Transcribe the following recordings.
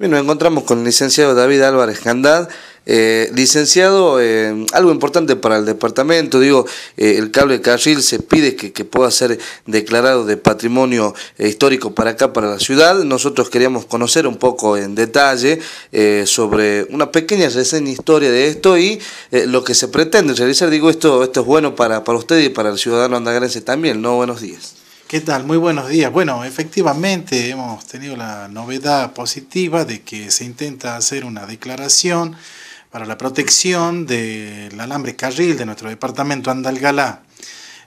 Bien, nos encontramos con el licenciado David Álvarez Candad. Eh, licenciado, eh, algo importante para el departamento, digo, eh, el cable carril se pide que, pueda ser declarado de patrimonio histórico para acá, para la ciudad. Nosotros queríamos conocer un poco en detalle sobre una pequeña reseña e historia de esto y lo que se pretende realizar. Digo, esto, esto es bueno para, para usted y para el ciudadano andagrense también, ¿no? Buenos días. ¿Qué tal? Muy buenos días. Bueno, efectivamente hemos tenido la novedad positiva de que se intenta hacer una declaración para la protección del alambre carril de nuestro departamento Andalgalá.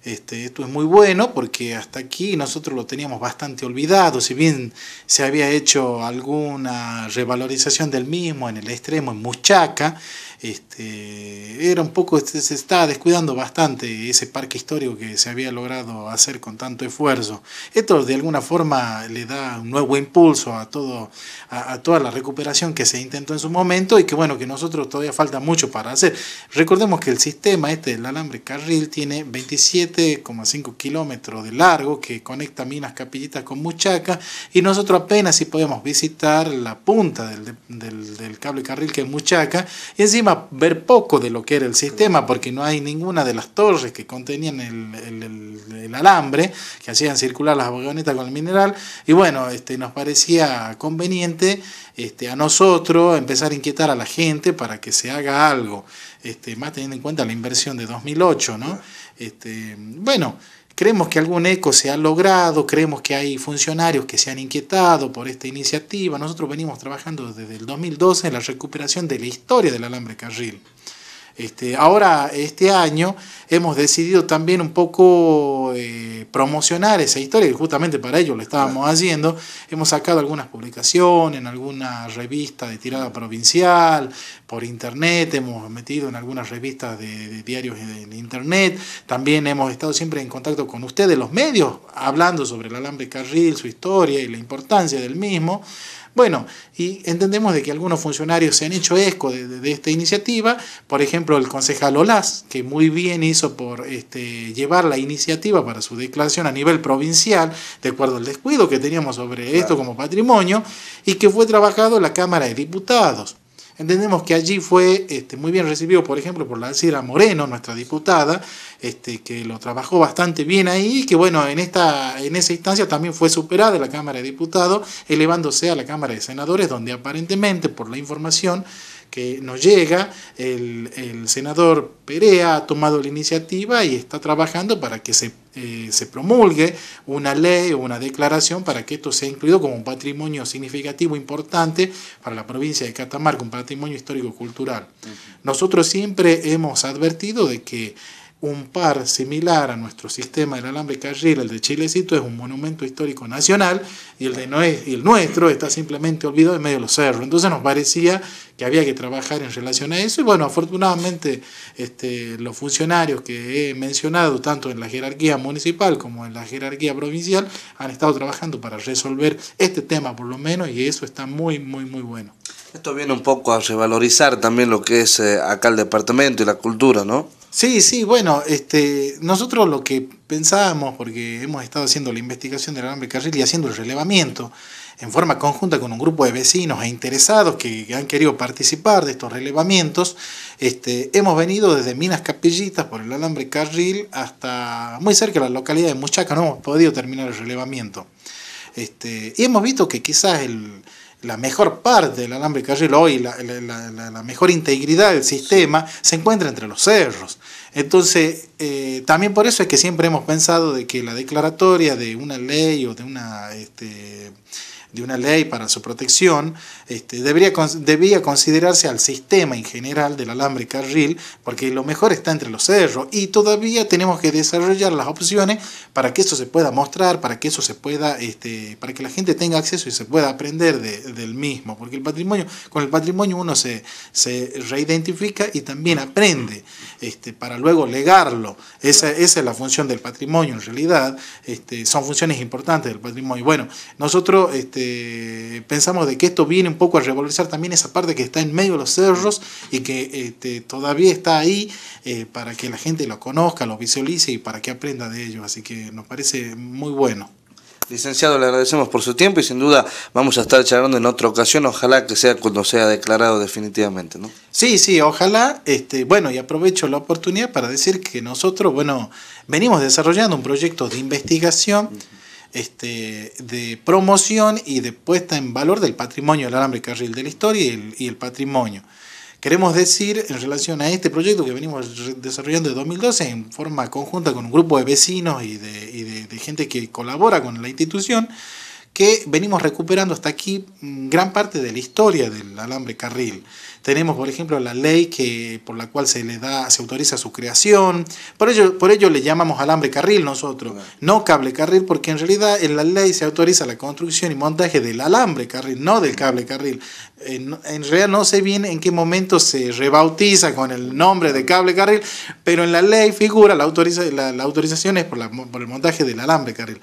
Este, esto es muy bueno porque hasta aquí nosotros lo teníamos bastante olvidado, si bien se había hecho alguna revalorización del mismo en el extremo, en Muchaca, este, era un poco, se está descuidando bastante ese parque histórico que se había logrado hacer con tanto esfuerzo. Esto de alguna forma le da un nuevo impulso a, todo, a, toda la recuperación que se intentó en su momento y que bueno, que nosotros todavía falta mucho para hacer. Recordemos que el sistema este del alambre carril tiene 27,5 kilómetros de largo que conecta Minas Capillitas con Muchaca y nosotros apenas si podemos visitar la punta del, del, del cable carril que es Muchaca y encima ver poco de lo que era el sistema, porque no hay ninguna de las torres que contenían el, alambre, que hacían circular las vagonetas con el mineral, y bueno, este, nos parecía conveniente este, a nosotros empezar a inquietar a la gente para que se haga algo, este, más teniendo en cuenta la inversión de 2008, ¿no? Este, bueno, Creemos que algún eco se ha logrado, creemos que hay funcionarios que se han inquietado por esta iniciativa. Nosotros venimos trabajando desde el 2012 en la recuperación de la historia del alambre carril. Este, ahora, este año, hemos decidido también un poco eh, promocionar esa historia, y justamente para ello lo estábamos haciendo. Hemos sacado algunas publicaciones en alguna revista de tirada provincial, por internet, hemos metido en algunas revistas de, de diarios en internet. También hemos estado siempre en contacto con ustedes, los medios, hablando sobre el alambre carril, su historia y la importancia del mismo. Bueno, y entendemos de que algunos funcionarios se han hecho eco de, esta iniciativa, por ejemplo el concejal Olas, que muy bien hizo por este, llevar la iniciativa para su declaración a nivel provincial, de acuerdo al descuido que teníamos sobre esto como patrimonio, y que fue trabajado en la Cámara de Diputados. Entendemos que allí fue este, muy bien recibido, por ejemplo, por la Alcira Moreno, nuestra diputada, este, que lo trabajó bastante bien ahí y que, bueno, en, esta, en esa instancia también fue superada la Cámara de Diputados, elevándose a la Cámara de Senadores, donde aparentemente, por la información, que nos llega, el, senador Perea ha tomado la iniciativa y está trabajando para que se, eh, promulgue una ley o una declaración para que esto sea incluido como un patrimonio significativo importante para la provincia de Catamarca, un patrimonio histórico-cultural. Nosotros siempre hemos advertido de que un par similar a nuestro sistema del alambre carril, el de Chilecito, es un monumento histórico nacional y el, de no es, y el nuestro está simplemente olvidado en medio de los cerros. Entonces nos parecía que había que trabajar en relación a eso y bueno, afortunadamente este, los funcionarios que he mencionado, tanto en la jerarquía municipal como en la jerarquía provincial, han estado trabajando para resolver este tema por lo menos y eso está muy, muy, muy bueno. Esto viene un poco a revalorizar también lo que es eh, acá el departamento y la cultura, ¿no? Sí, sí, bueno, este, nosotros lo que pensábamos, porque hemos estado haciendo la investigación del alambre carril y haciendo el relevamiento en forma conjunta con un grupo de vecinos e interesados que han querido participar de estos relevamientos, este, hemos venido desde Minas Capillitas por el alambre carril hasta muy cerca de la localidad de Muchaca, no hemos podido terminar el relevamiento. Este, y hemos visto que quizás el, la mejor parte del alambre carril hoy, la, la, mejor integridad del sistema, se encuentra entre los cerros. Entonces, eh, también por eso es que siempre hemos pensado de que la declaratoria de una ley o de una... Este, de una ley para su protección, este, debería, debía considerarse al sistema en general del alambre carril, porque lo mejor está entre los cerros y todavía tenemos que desarrollar las opciones para que eso se pueda mostrar, para que eso se pueda, este, para que la gente tenga acceso y se pueda aprender del mismo, porque el patrimonio, con el patrimonio uno se, reidentifica y también aprende este, para luego legarlo. Esa, esa es la función del patrimonio en realidad, este, son funciones importantes del patrimonio. Bueno, nosotros este, eh, pensamos de que esto viene un poco a revolucionar también esa parte que está en medio de los cerros y que este, todavía está ahí eh, para que la gente lo conozca, lo visualice y para que aprenda de ello. Así que nos parece muy bueno. Licenciado, le agradecemos por su tiempo y sin duda vamos a estar charlando en otra ocasión, ojalá que sea cuando sea declarado definitivamente, ¿no? Sí, sí, ojalá. Este, bueno, y aprovecho la oportunidad para decir que nosotros, bueno, venimos desarrollando un proyecto de investigación. Este, de promoción y de puesta en valor del patrimonio del alambre carril de la historia y el, patrimonio. Queremos decir, en relación a este proyecto que venimos desarrollando de 2012 en forma conjunta con un grupo de vecinos y de gente que colabora con la institución, que venimos recuperando hasta aquí mm, gran parte de la historia del alambre carril. Tenemos, por ejemplo, la ley que, por la cual se le da, se autoriza su creación. Por ello, por ello le llamamos alambre carril nosotros, no cable carril, porque en realidad en la ley se autoriza la construcción y montaje del alambre carril, no del cable carril. En, realidad no sé bien en qué momento se rebautiza con el nombre de cable carril, pero en la ley figura la, autoriza, la autorización es por, por el montaje del alambre carril.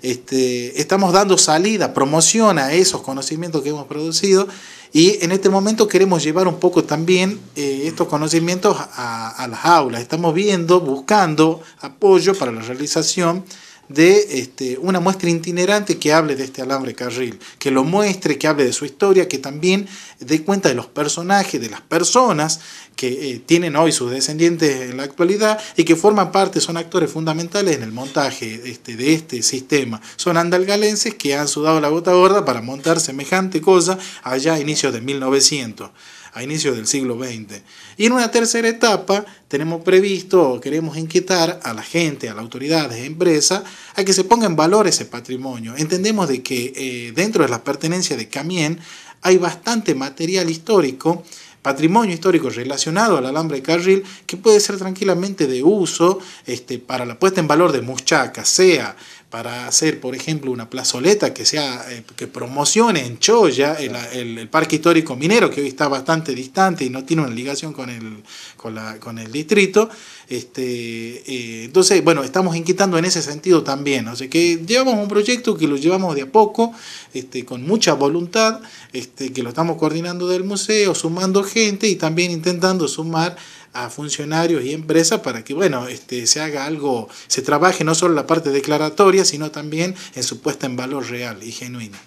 Este, estamos dando salida, promoción a esos conocimientos que hemos producido y en este momento queremos llevar un poco también eh, estos conocimientos a las aulas. Estamos viendo, buscando apoyo para la realización de este, una muestra itinerante que hable de este alambre carril, que lo muestre, que hable de su historia, que también dé cuenta de los personajes, de las personas que eh, tienen hoy sus descendientes en la actualidad y que forman parte, son actores fundamentales en el montaje este, de este sistema. Son andalgalenses que han sudado la gota gorda para montar semejante cosa allá a inicios de 1900 a inicios del siglo XX. Y en una tercera etapa tenemos previsto o queremos inquietar a la gente, a las autoridades, empresas, a que se ponga en valor ese patrimonio. Entendemos de que eh, dentro de la pertenencia de Camien hay bastante material histórico patrimonio histórico relacionado al alambre de carril que puede ser tranquilamente de uso este, para la puesta en valor de Muchaca, sea para hacer, por ejemplo, una plazoleta que, sea, eh, que promocione en Choya el, parque histórico minero, que hoy está bastante distante y no tiene una ligación con el, con la, con el distrito. Este, eh, entonces, bueno, estamos inquietando en ese sentido también. O sea que llevamos un proyecto que lo llevamos de a poco, este, con mucha voluntad, este, que lo estamos coordinando del museo, sumando gente y también intentando sumar a funcionarios y empresas para que, bueno, este, se haga algo, se trabaje no solo la parte declaratoria, sino también en su puesta en valor real y genuina.